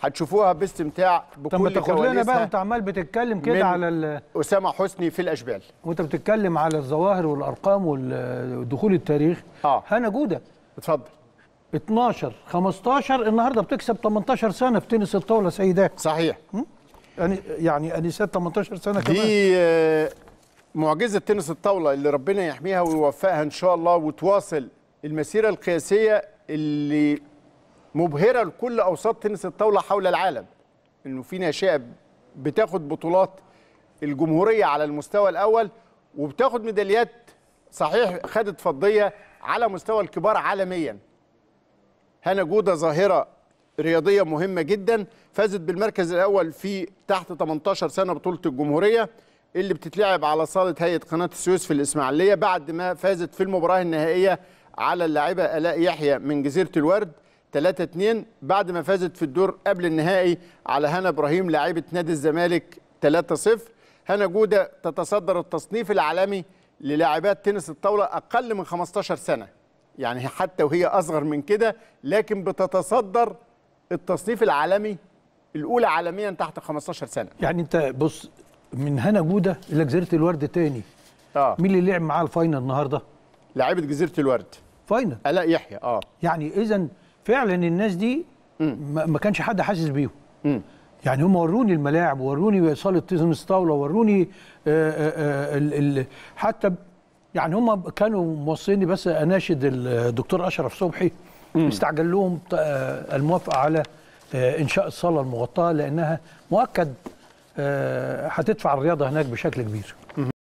هتشوفوها باستمتاع بكل طب ما تاخد لنا بقى انت عمال بتتكلم كده على ال... اسامه حسني في الاشبال وانت بتتكلم على الظواهر والارقام والدخول التاريخ آه. هنا جوده اتفضل 12 15 النهارده بتكسب 18 سنه في تنس الطاوله سيدات صحيح يعني يعني انيسات 18 سنه كمان دي معجزه تنس الطاوله اللي ربنا يحميها ويوفقها ان شاء الله وتواصل المسيره القياسيه اللي مبهره لكل اوساط تنس الطاوله حول العالم انه في ناشئه بتاخد بطولات الجمهوريه على المستوى الاول وبتاخد ميداليات صحيح خدت فضيه على مستوى الكبار عالميا هنا جوده ظاهره رياضيه مهمه جدا فازت بالمركز الاول في تحت 18 سنه بطوله الجمهوريه اللي بتتلعب على صاله هيئه قناه السويس في الاسماعيليه بعد ما فازت في المباراه النهائيه على اللاعبه الاء يحيى من جزيره الورد 3 2 بعد ما فازت في الدور قبل النهائي على هنا ابراهيم لاعيبه نادي الزمالك 3 0 هنا جوده تتصدر التصنيف العالمي للاعبات تنس الطاوله اقل من 15 سنه يعني حتى وهي اصغر من كده لكن بتتصدر التصنيف العالمي الاولى عالميا تحت 15 سنه يعني انت بص من هنا جوده الى جزيره الورد تاني اه مين اللي لعب معاه الفاينل النهارده لاعيبه جزيره الورد فاينل الاء يحيى اه يعني اذا فعلا الناس دي ما كانش حد حاسس بيهم يعني هم وروني الملاعب وروني صاله تنس طاوله وروني آآ آه، آآ آه، آه، حتى يعني هم كانوا موصيني بس اناشد الدكتور اشرف صبحي استعجل لهم الموافقه على انشاء الصاله المغطاه لانها مؤكد هتدفع الرياضه هناك بشكل كبير